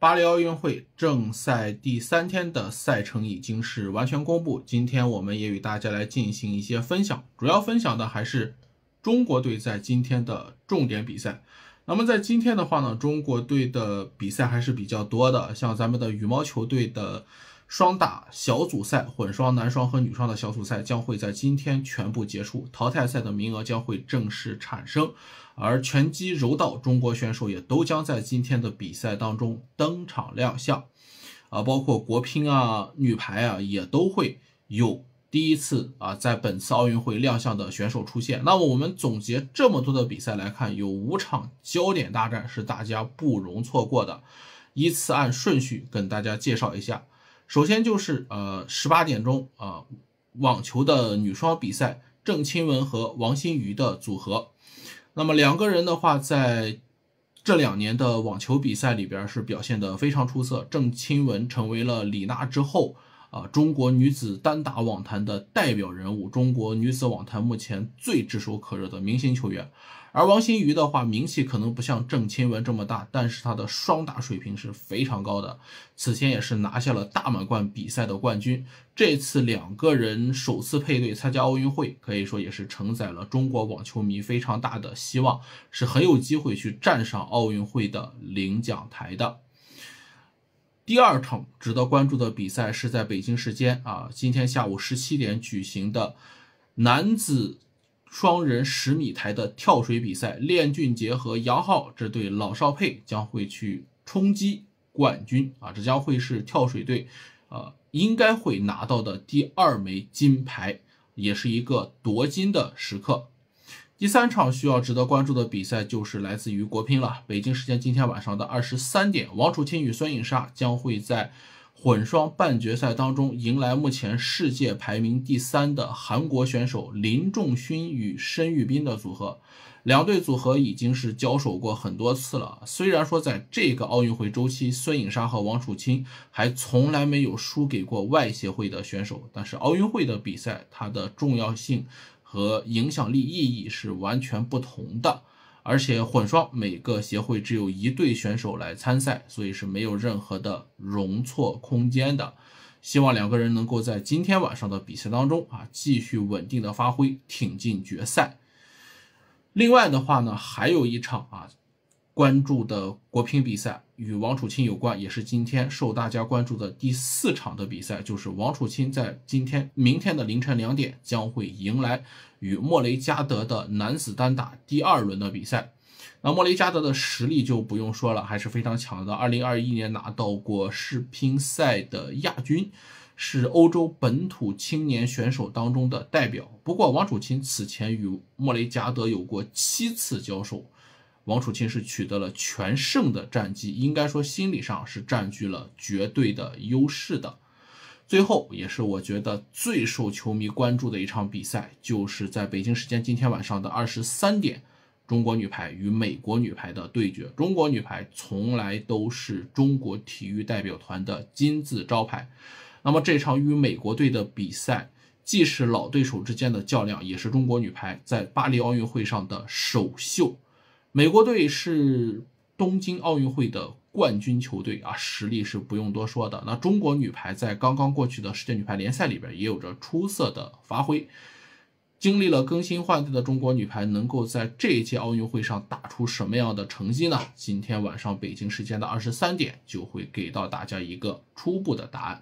巴黎奥运会正赛第三天的赛程已经是完全公布，今天我们也与大家来进行一些分享，主要分享的还是中国队在今天的重点比赛。那么在今天的话呢，中国队的比赛还是比较多的，像咱们的羽毛球队的。双打小组赛、混双、男双和女双的小组赛将会在今天全部结束，淘汰赛的名额将会正式产生，而拳击、柔道，中国选手也都将在今天的比赛当中登场亮相，啊，包括国乒啊、女排啊，也都会有第一次啊在本次奥运会亮相的选手出现。那么我们总结这么多的比赛来看，有五场焦点大战是大家不容错过的依次，按顺序跟大家介绍一下。首先就是呃十八点钟啊，网球的女双比赛，郑钦文和王欣瑜的组合。那么两个人的话，在这两年的网球比赛里边是表现的非常出色，郑钦文成为了李娜之后。啊，中国女子单打网坛的代表人物，中国女子网坛目前最炙手可热的明星球员。而王欣瑜的话，名气可能不像郑钦文这么大，但是她的双打水平是非常高的。此前也是拿下了大满贯比赛的冠军。这次两个人首次配对参加奥运会，可以说也是承载了中国网球迷非常大的希望，是很有机会去站上奥运会的领奖台的。第二场值得关注的比赛是在北京时间啊今天下午十七点举行的男子双人十米台的跳水比赛，练俊杰和杨昊这对老少配将会去冲击冠军啊，这将会是跳水队啊应该会拿到的第二枚金牌，也是一个夺金的时刻。第三场需要值得关注的比赛就是来自于国乒了。北京时间今天晚上的二十三点，王楚钦与孙颖莎将会在混双半决赛当中迎来目前世界排名第三的韩国选手林仲勋与申裕斌的组合。两队组合已经是交手过很多次了。虽然说在这个奥运会周期，孙颖莎和王楚钦还从来没有输给过外协会的选手，但是奥运会的比赛，它的重要性。和影响力意义是完全不同的，而且混双每个协会只有一对选手来参赛，所以是没有任何的容错空间的。希望两个人能够在今天晚上的比赛当中啊，继续稳定的发挥，挺进决赛。另外的话呢，还有一场啊。关注的国乒比赛与王楚钦有关，也是今天受大家关注的第四场的比赛，就是王楚钦在今天明天的凌晨两点将会迎来与莫雷加德的男子单打第二轮的比赛。那莫雷加德的实力就不用说了，还是非常强的。二零二一年拿到过世乒赛的亚军，是欧洲本土青年选手当中的代表。不过，王楚钦此前与莫雷加德有过七次交手。王楚钦是取得了全胜的战绩，应该说心理上是占据了绝对的优势的。最后也是我觉得最受球迷关注的一场比赛，就是在北京时间今天晚上的二十三点，中国女排与美国女排的对决。中国女排从来都是中国体育代表团的金字招牌，那么这场与美国队的比赛，既是老对手之间的较量，也是中国女排在巴黎奥运会上的首秀。美国队是东京奥运会的冠军球队啊，实力是不用多说的。那中国女排在刚刚过去的世界女排联赛里边也有着出色的发挥，经历了更新换代的中国女排能够在这一届奥运会上打出什么样的成绩呢？今天晚上北京时间的二十三点就会给到大家一个初步的答案。